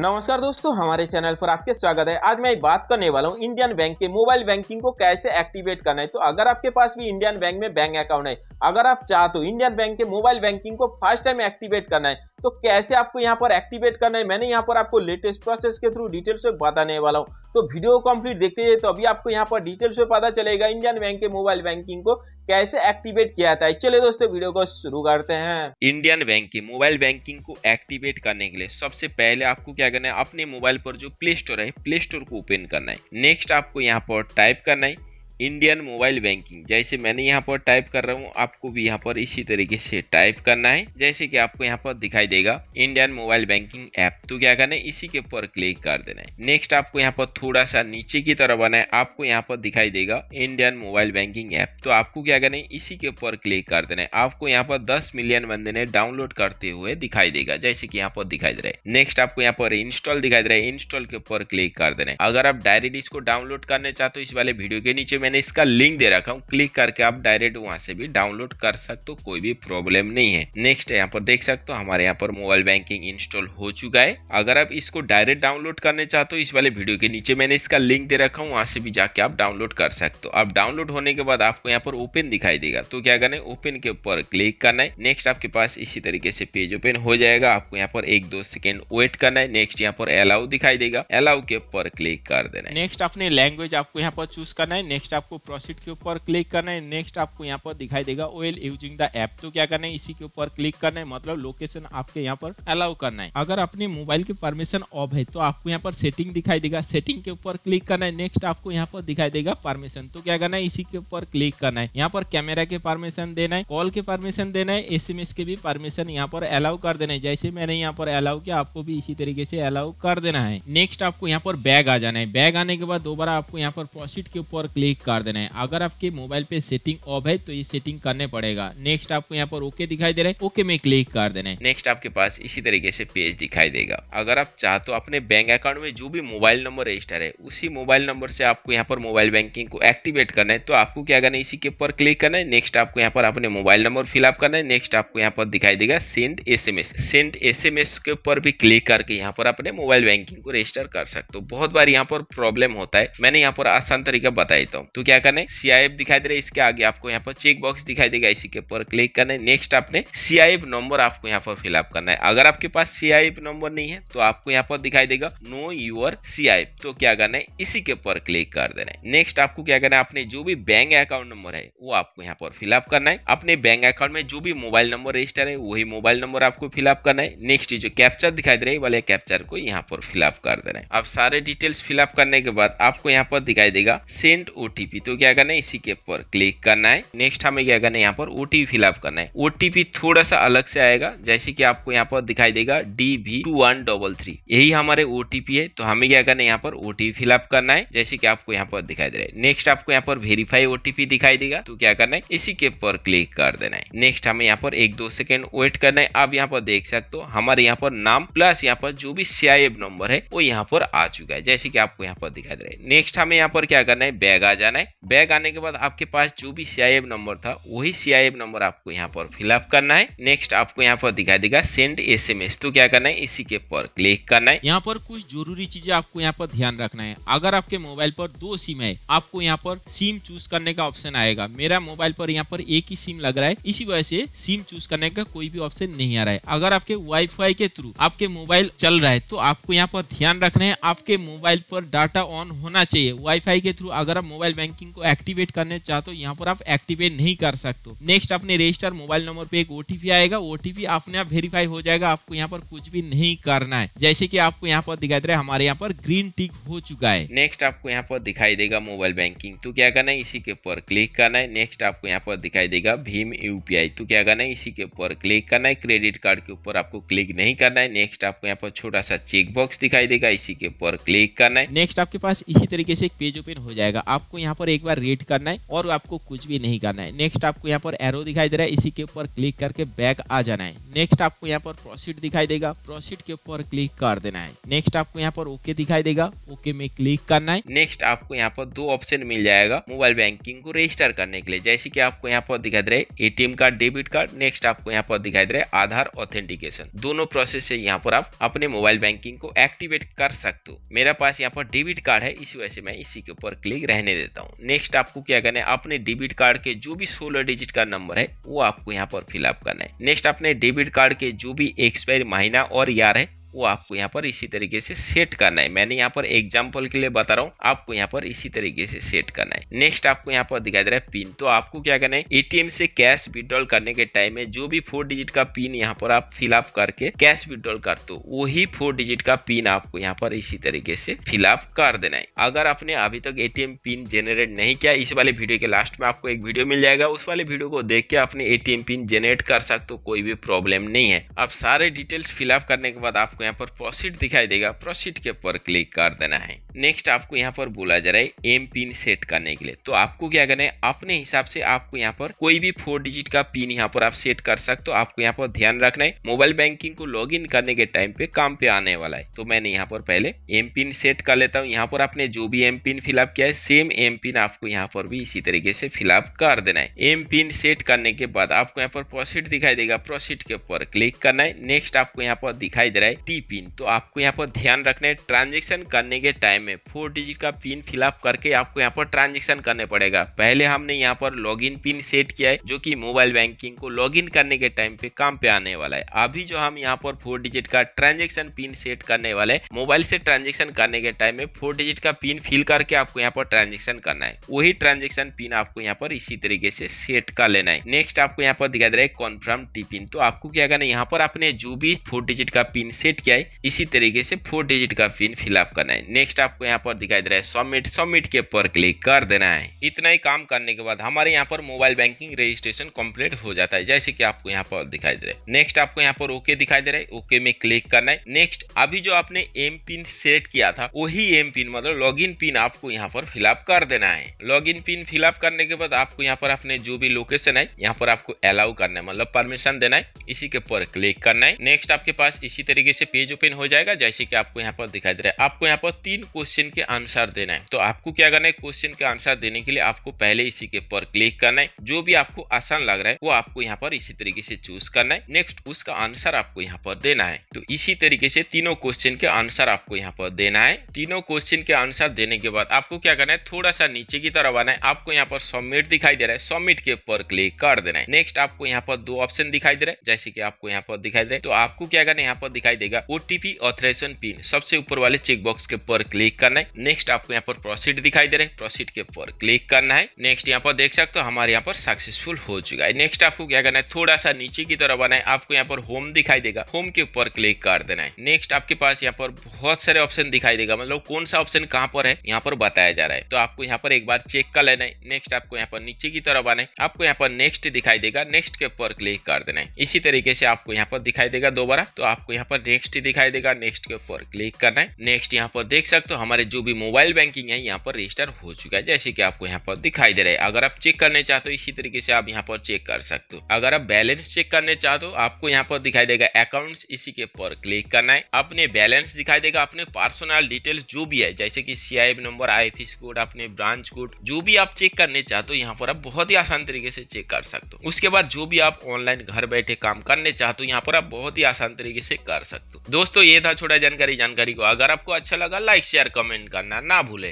नमस्कार दोस्तों हमारे चैनल पर आपके स्वागत है आज मैं बात करने वाला हूँ इंडियन बैंक के मोबाइल बैंकिंग को कैसे एक्टिवेट करना है तो अगर आपके पास भी इंडियन बैंक में बैंक अकाउंट है अगर आप चाहते हो तो इंडियन बैंक के मोबाइल बैंकिंग को फर्स्ट टाइम एक्टिवेट करना है तो कैसे आपको यहाँ पर एक्टिवेट करना है मैंने यहाँ पर आपको लेटेस्ट प्रोसेस के थ्रू डिटेल्स में बताने वाला हूँ तो वीडियो कंप्लीट देखते जाए तो अभी आपको यहाँ पर डिटेल्स में पता चलेगा इंडियन बैंक के मोबाइल बैंकिंग को कैसे एक्टिवेट किया जाता है चलिए दोस्तों वीडियो को शुरू करते हैं इंडियन बैंक के मोबाइल बैंकिंग को एक्टिवेट करने के लिए सबसे पहले आपको क्या क्या करना है अपने मोबाइल पर जो प्ले स्टोर है प्ले स्टोर को ओपन करना है नेक्स्ट आपको यहाँ पर टाइप करना है इंडियन मोबाइल बैंकिंग जैसे मैंने यहाँ पर टाइप कर रहा हूँ आपको भी यहाँ पर इसी तरीके से टाइप करना है जैसे कि आपको यहाँ पर दिखाई देगा इंडियन मोबाइल बैंकिंग ऐप तो क्या करना है इसी के ऊपर क्लिक कर देना है नेक्स्ट आपको यहाँ पर थोड़ा सा नीचे की तरफ आना है आपको यहाँ पर दिखाई देगा इंडियन मोबाइल बैंकिंग ऐप तो आपको क्या करना है इसी के ऊपर क्लिक कर देना है आपको यहाँ पर दस मिलियन बंदे ने डाउनलोड करते हुए दिखाई देगा जैसे की यहाँ पर दिखाई दे रहा है नेक्स्ट आपको यहाँ पर इंस्टॉल दिखाई दे रहा है इंस्टॉल के ऊपर क्लिक कर देना है अगर आप डायरेक्ट इसको डाउनलोड करने चाहते हो इस वाले वीडियो के नीचे में मैंने इसका लिंक दे रखा हूँ क्लिक करके आप डायरेक्ट वहाँ से भी डाउनलोड कर सकते हो कोई भी प्रॉब्लम नहीं है नेक्स्ट यहाँ पर देख सकते हो हमारे यहाँ पर मोबाइल बैंकिंग इंस्टॉल हो चुका है अगर आप इसको डायरेक्ट डाउनलोड करने चाहते हो इस वाले वीडियो के नीचे मैंने इसका लिंक दे रखा हूँ वहाँ से भी जाके आप डाउनलोड कर सकते हो आप डाउनलोड होने के बाद आपको यहाँ पर ओपन दिखाई देगा तो क्या करना है ओपन के ऊपर क्लिक करना है नेक्स्ट आपके पास इसी तरीके से पेज ओपन हो जाएगा आपको यहाँ पर एक दो सेकेंड वेट करना है नेक्स्ट यहाँ पर अलाउ दिखाई देगा अलाउ के ऊपर क्लिक कर देना है नेक्स्ट अपने लैंग्वेज आपको यहाँ पर चूज करना है नेक्स्ट आपको प्रोसीड के ऊपर क्लिक करना है नेक्स्ट आपको यहाँ पर दिखाई देगा ओएल यूजिंग द ऐप तो क्या करना है इसी के ऊपर क्लिक करना है मतलब लोकेशन आपके यहाँ पर अलाउ करना है अगर अपने मोबाइल की परमिशन ऑफ है तो आपको यहाँ पर सेटिंग दिखाई देगा सेटिंग के ऊपर क्लिक करना है नेक्स्ट आपको यहाँ पर दिखाई देगा परमिशन तो क्या करना है इसी के ऊपर क्लिक करना है यहाँ पर कैमरा के परमिशन देना है कॉल के परमिशन देना है एस के भी परमिशन यहाँ पर अलाउ कर देना है जैसे मैंने यहाँ पर अलाउ किया आपको भी इसी तरीके से अलाउ कर देना है नेक्स्ट आपको यहाँ पर बैग आ जाना है बैग आने के बाद दोबारा आपको यहाँ पर प्रोसिट के ऊपर क्लिक कर देना है अगर आपके मोबाइल पे सेटिंग ऑफ है तो ये सेटिंग करने पड़ेगा नेक्स्ट आपको यहाँ पर ओके दिखाई दे रहा है ओके में क्लिक कर देना है नेक्स्ट आपके पास इसी तरीके से पेज दिखाई देगा अगर आप चाहते तो अपने बैंक अकाउंट में जो भी मोबाइल नंबर रजिस्टर है उसी मोबाइल नंबर से आपको यहाँ पर मोबाइल बैंकिंग को एक्टिवेट करना है तो आपको क्या करना है इसी के ऊपर क्लिक करना है नेक्स्ट आपको यहाँ पर अपने मोबाइल नंबर फिलअप करना है नेक्स्ट आपको यहाँ पर दिखाई देगा सेंड एस सेंड एस के ऊपर भी क्लिक करके यहाँ पर अपने मोबाइल बैंकिंग को रजिस्टर कर सकते हो बहुत बार यहाँ पर प्रॉब्लम होता है मैंने यहाँ पर आसान तरीका बताया था तो क्या करना है सीआईएफ दिखाई दे रहा है इसके आगे आपको यहाँ पर चेक बॉक्स दिखाई देगा इसी के ऊपर क्लिक करना है नेक्स्ट आपने सीआईएफ नंबर आपको यहाँ पर फिलअप करना है अगर आपके पास सीआईएफ नंबर नहीं है तो आपको यहाँ पर दिखाई देगा नो यूर सीआईएफ तो क्या करना है इसी के ऊपर क्लिक कर देना है नेक्स्ट आपको क्या करना है अपने जो भी बैंक अकाउंट नंबर है वो आपको यहाँ पर फिलअप करना है अपने बैंक अकाउंट में जो भी मोबाइल नंबर रजिस्टर है वही मोबाइल नंबर आपको फिलअप करना है नेक्स्ट जो कैप्चर दिखाई दे रही है वाले कैप्चर को यहाँ पर फिलअप कर देना है आप सारे डिटेल्स फिलअप करने के बाद आपको यहाँ पर दिखाई देगा सेंट ओ ओटीपी तो क्या करना है इसी के ऊपर क्लिक करना है नेक्स्ट हमें क्या करना है यहाँ पर ओटीपी फिलअप करना है ओटीपी थोड़ा सा अलग से आएगा जैसे कि आपको यहाँ पर दिखाई देगा D V two one double three यही हमारे ओटीपी है तो हमें क्या करना है यहाँ पर ओटीपी फिलअप करना है जैसे कि आपको यहाँ पर दिखाई दे रहा है नेक्स्ट आपको यहाँ पर वेरीफाई ओटीपी दिखाई देगा तो क्या करना है इसी के ऊपर क्लिक कर देना है नेक्स्ट हमें यहाँ पर एक दो सेकेंड वेट करना है आप यहाँ पर देख सकते हो हमारे यहाँ पर नाम प्लस यहाँ पर जो भी सीआईएफ नंबर है वो यहाँ पर आ चुका है जैसे कि आपको यहाँ पर दिखाई दे रहा है नेक्स्ट हमें यहाँ पर क्या करना है बैग आ जाना है बैग आने के बाद आपके पास जो भी सी नंबर था वही सी नंबर आपको यहाँ पर फिलअप करना है नेक्स्ट आपको यहाँ पर दिखाई देगा सेंड एस तो क्या करना है इसी के पर क्लिक करना है यहाँ पर कुछ जरूरी चीजें आपको यहाँ पर ध्यान रखना है अगर आपके मोबाइल पर दो सिम है आपको यहाँ पर सिम चूज करने का ऑप्शन आएगा मेरा मोबाइल पर यहाँ पर एक ही सिम लग रहा है इसी वजह से सिम चूज करने का कोई भी ऑप्शन नहीं आ रहा है अगर आपके वाईफाई के थ्रू आपके मोबाइल चल रहा है तो आपको यहाँ पर ध्यान रखना है आपके मोबाइल पर डाटा ऑन होना चाहिए वाईफाई के थ्रू अगर आप मोबाइल बैंकिंग को एक्टिवेट करने चाहते हो यहाँ पर आप एक्टिवेट नहीं कर सकते नेक्स्ट अपने रजिस्टर मोबाइल नंबर पे एक ओटीपी आएगा ओटीपी अपने आप वेरीफाई हो जाएगा आपको यहाँ पर कुछ भी नहीं करना है जैसे की आपको यहाँ पर दिखाई दे रहा है हमारे यहाँ पर ग्रीन टिक हो चुका है नेक्स्ट आपको यहाँ पर दिखाई देगा मोबाइल बैंकिंग तो क्या करना है इसी के ऊपर क्लिक करना है नेक्स्ट आपको यहाँ पर दिखाई देगा भीम यूपीआई तो क्या करना है इसी के ऊपर क्लिक करना है क्रेडिट कार्ड के ऊपर आपको क्लिक नहीं करना है नेक्स्ट आपको यहाँ पर छोटा सा चेक बॉक्स दिखाई देगा इसी के ऊपर क्लिक करना है नेक्स्ट आपके पास इसी तरीके से पेज ओपन हो जाएगा आपको यहाँ यहाँ पर एक बार रीड करना है और आपको कुछ भी नहीं करना है नेक्स्ट आपको यहाँ पर एरो दिखाई दे रहा है इसी के ऊपर क्लिक करके बैक आ जाना है नेक्स्ट आपको यहाँ पर प्रोसीड दिखाई देगा प्रोसीड के ऊपर क्लिक कर देना है नेक्स्ट आपको यहाँ पर ओके दिखाई देगा ओके में क्लिक करना है नेक्स्ट आपको यहाँ पर दो ऑप्शन मिल जाएगा मोबाइल बैंकिंग को रजिस्टर करने के लिए जैसे की आपको यहाँ पर दिखाई दे रहा है ATM card debit card next आपको यहाँ पर दिखाई दे रहा है आधार ऑथेंटिकेशन दोनों प्रोसेस से यहाँ पर आप अपने मोबाइल बैंकिंग को एक्टिवेट कर सकते हो मेरा पास यहाँ पर डेबिट कार्ड है इसी वजह से मैं इसी के ऊपर क्लिक रहने देता हूँ नेक्स्ट आपको क्या करना है अपने डेबिट कार्ड के जो भी सोलह डिजिट का नंबर है वो आपको यहाँ पर फिलअप करना है नेक्स्ट अपने डेबिट क्रेडिट कार्ड के जो भी एक्सपायर महीना और यार है वो आपको यहाँ पर इसी तरीके से सेट करना है मैंने यहाँ पर एग्जाम्पल के लिए बता रहा हूँ आपको यहाँ पर इसी तरीके से सेट करना है नेक्स्ट आपको यहाँ पर दिखाई दे रहा है पिन तो आपको क्या करना है एटीएम से कैश विड्रॉल करने के टाइम में जो भी फोर डिजिट का पिन यहाँ पर आप फिलअप करके कैश विड्रॉल कर दो तो वही फोर डिजिट का पिन आपको यहाँ पर इसी तरीके से फिलअप कर देना है अगर आपने अभी तक एटीएम पिन जेनरेट नहीं किया इस वाले वीडियो के लास्ट में आपको एक वीडियो मिल जाएगा उस वाले वीडियो को देख के आपने एटीएम पिन जेनरेट कर सकते हो कोई भी प्रॉब्लम नहीं है आप सारे डिटेल्स फिलअप करने के बाद आप आपको यहाँ पर प्रोसीड दिखाई देगा प्रोसीड के ऊपर क्लिक कर देना है नेक्स्ट आपको यहाँ पर बोला जा रहा है एम पिन सेट करने के लिए तो आपको क्या करना है अपने हिसाब से आपको यहाँ पर कोई भी फोर डिजिट का पिन यहाँ पर आप सेट कर सकते हो आपको यहाँ पर ध्यान रखना है मोबाइल बैंकिंग को लॉग करने के टाइम पे काम पे आने वाला है तो मैंने यहाँ पर पहले एम पिन सेट कर लेता हूँ यहाँ पर आपने जो भी एम पिन फिलअप किया है सेम एम पिन आपको यहाँ पर भी इसी तरीके से फिलअप कर देना है एम पिन सेट करने के बाद आपको यहाँ पर प्रोसीड दिखाई देगा प्रोसीड के ऊपर क्लिक करना है नेक्स्ट आपको यहाँ पर दिखाई दे रहा है टी पिन तो आपको यहाँ पर ध्यान रखना है ट्रांजेक्शन करने के टाइम में फोर डिजिट का पिन फिलअप करके आपको यहाँ पर ट्रांजेक्शन करने पड़ेगा पहले हमने यहाँ पर लॉग पिन सेट किया है जो कि मोबाइल बैंकिंग को लॉग करने के टाइम पे काम पे आने वाला है अभी जो हम यहाँ पर फोर डिजिट का ट्रांजेक्शन पिन सेट करने वाले है मोबाइल से ट्रांजेक्शन करने के टाइम में फोर डिजिट का पिन फिल करके आपको यहाँ पर ट्रांजेक्शन करना है वही ट्रांजेक्शन पिन आपको यहाँ पर इसी तरीके से सेट कर लेना है नेक्स्ट आपको यहाँ पर दिखाई दे रहा है कॉन्फर्म टी पिन तो आपको क्या करना है यहाँ पर आपने जो भी फोर डिजिट का पिन सेट सबमिट किया है इसी तरीके से फोर डिजिट का पिन फिलअप करना है नेक्स्ट आपको यहाँ पर दिखाई दे रहा है सबमिट सबमिट के ऊपर क्लिक कर देना है इतना ही काम करने के बाद हमारे यहाँ पर मोबाइल बैंकिंग रजिस्ट्रेशन कम्प्लीट हो जाता है जैसे की आपको यहाँ पर दिखाई दे रहा है नेक्स्ट आपको यहाँ पर ओके दिखाई दे रहा है ओके में क्लिक करना है नेक्स्ट अभी जो आपने एम पिन सेट किया था वही एम पिन मतलब लॉग इन पिन आपको यहाँ पर फिलअप कर देना है लॉग इन पिन फिलअप करने के बाद आपको यहाँ पर अपने जो भी लोकेशन है यहाँ पर आपको अलाउ करना है मतलब परमिशन देना है इसी के पर क्लिक करना है नेक्स्ट आपके पास इसी तरीके से पेज ओपन हो जाएगा जैसे कि आपको यहाँ पर दिखाई दे रहा है आपको यहाँ पर तीन क्वेश्चन के आंसर देना है तो आपको क्या करना है क्वेश्चन के आंसर देने के लिए आपको पहले इसी के पर क्लिक करना है जो भी आपको आसान लग रहा है वो आपको यहाँ पर इसी तरीके से चूज करना है नेक्स्ट उसका आंसर आपको यहाँ पर देना है तो इसी तरीके से तीनों क्वेश्चन के आंसर आपको यहाँ पर देना है तीनों क्वेश्चन के आंसर देने के बाद आपको क्या करना है थोड़ा सा नीचे की तरफ आना है आपको यहाँ पर सबमिट दिखाई दे रहा है सबमिट के पर क्लिक कर देना है नेक्स्ट आपको यहाँ पर दो ऑप्शन दिखाई दे रहा है जैसे की आपको यहाँ पर दिखाई दे रहा है तो आपको क्या करना है यहाँ पर दिखाई देगा मिलेगा ओटीपी ऑथराइजेशन पिन सबसे ऊपर वाले चेकबॉक्स के पर क्लिक करना है नेक्स्ट आपको यहाँ पर प्रोसीड दिखाई दे रहे प्रोसीड के पर क्लिक करना है नेक्स्ट यहाँ पर देख सकते हो हमारे यहाँ पर सक्सेसफुल हो चुका है नेक्स्ट आपको क्या करना है थोड़ा सा नीचे की तरफ आना है आपको यहाँ पर होम दिखाई देगा होम के ऊपर क्लिक कर देना है नेक्स्ट आपके पास यहाँ पर बहुत सारे ऑप्शन दिखाई देगा मतलब कौन सा ऑप्शन कहाँ पर है यहाँ पर बताया जा रहा है तो आपको यहाँ पर एक बार चेक कर लेना है नेक्स्ट आपको यहाँ पर नीचे की तरफ आना है आपको यहाँ पर नेक्स्ट दिखाई देगा नेक्स्ट के ऊपर क्लिक कर देना है इसी तरीके से आपको यहाँ पर दिखाई देगा दोबारा तो आपको यहाँ पर नेक्स्ट नेक्स्ट दिखाई देगा नेक्स्ट के ऊपर क्लिक करना है नेक्स्ट यहाँ पर देख सकते हो हमारे जो भी मोबाइल बैंकिंग है यहाँ पर रजिस्टर हो चुका है जैसे कि आपको यहाँ पर दिखाई दे रहा है अगर आप चेक करने चाहते हो इसी तरीके से आप यहाँ पर चेक कर सकते हो अगर आप बैलेंस चेक करने चाहते हो आपको यहाँ पर दिखाई देगा अकाउंट इसी के ऊपर क्लिक करना है अपने बैलेंस दिखाई देगा अपने पर्सनल डिटेल्स जो भी है जैसे की सी नंबर आई कोड अपने ब्रांच कोड जो भी आप चेक करने चाहते हो यहाँ पर आप बहुत ही आसान तरीके से चेक कर सकते हो उसके बाद जो भी आप ऑनलाइन घर बैठे काम करने चाहते हो यहाँ पर आप बहुत ही आसान तरीके से कर सकते हो दोस्तों ये था छोटा जानकारी जानकारी को अगर आपको अच्छा लगा लाइक शेयर कमेंट करना ना भूले